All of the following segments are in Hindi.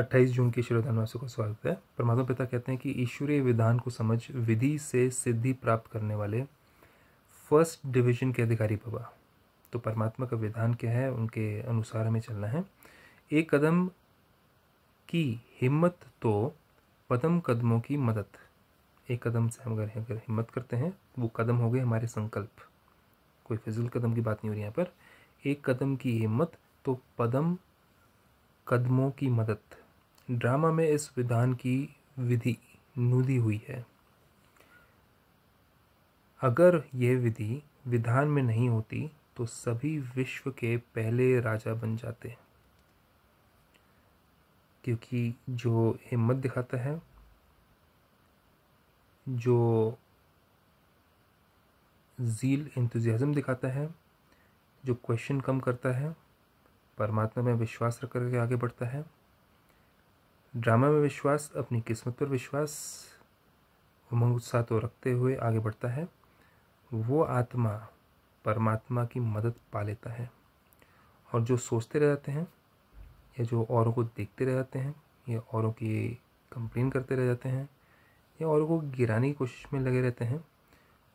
अट्ठाईस जून की श्रोधन में का स्वागत है परमात्मा पिता कहते हैं कि ईश्वरीय विधान को समझ विधि से सिद्धि प्राप्त करने वाले फर्स्ट डिवीजन के अधिकारी बाबा तो परमात्मा का विधान क्या है उनके अनुसार हमें चलना है एक कदम की हिम्मत तो पदम कदमों की मदद एक कदम से हम अगर अगर हिम्मत करते हैं वो कदम हो गए हमारे संकल्प कोई फिजल कदम की बात नहीं हो रही यहाँ पर एक कदम की हिम्मत तो पदम कदमों की मदद ड्रामा में इस विधान की विधि नूदी हुई है अगर यह विधि विधान में नहीं होती तो सभी विश्व के पहले राजा बन जाते क्योंकि जो हिम्मत दिखाता है जो जील इंतज़म दिखाता है जो क्वेश्चन कम करता है परमात्मा में विश्वास रख करके आगे बढ़ता है ड्रामा में विश्वास अपनी किस्मत पर विश्वास उमंग उत्साह तो रखते हुए आगे बढ़ता है वो आत्मा परमात्मा की मदद पा लेता है और जो सोचते रह जाते हैं या जो औरों को देखते रह जाते हैं या औरों की कंप्लेन करते रह जाते हैं या औरों को गिराने की कोशिश में लगे रहते हैं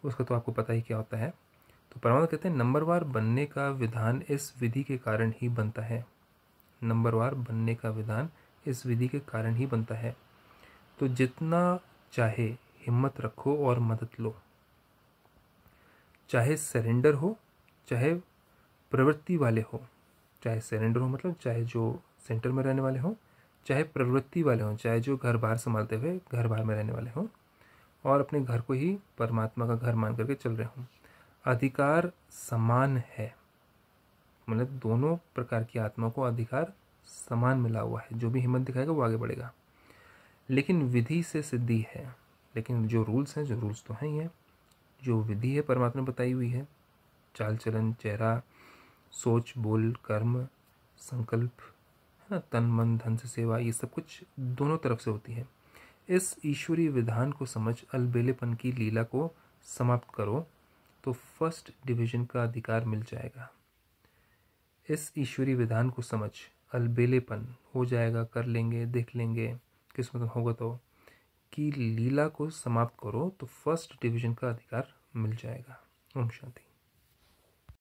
उसका तो आपको पता ही क्या होता है तो परमात्मा कहते हैं नंबरवार बनने का विधान इस विधि के कारण ही बनता है नंबरवार बनने का विधान इस विधि के कारण ही बनता है तो जितना चाहे हिम्मत रखो और मदद लो चाहे सरेंडर हो चाहे प्रवृत्ति वाले हो चाहे सरेंडर हो मतलब चाहे जो सेंटर में रहने वाले हों चाहे प्रवृत्ति वाले हों चाहे जो घर बार संभालते हुए घर बार में रहने वाले हों और अपने घर को ही परमात्मा का घर मान करके चल रहे हों अधिकार समान है मतलब दोनों प्रकार की आत्मा को अधिकार समान मिला हुआ है जो भी हिम्मत दिखाएगा वो आगे बढ़ेगा लेकिन विधि से सिद्धि है लेकिन जो रूल्स हैं जो रूल्स तो हैं ही हैं जो विधि है परमात्मा ने बताई हुई है चाल चलन चेहरा सोच बोल कर्म संकल्प है ना तन मन धन से सेवा ये सब कुछ दोनों तरफ से होती है इस ईश्वरीय विधान को समझ अलबेलेपन की लीला को समाप्त करो तो फर्स्ट डिवीजन का अधिकार मिल जाएगा इस ईश्वरीय विधान को समझ अलबेलेपन हो जाएगा कर लेंगे देख लेंगे किस्मत होगा तो कि लीला को समाप्त करो तो फर्स्ट डिवीजन का अधिकार मिल जाएगा ओम शांति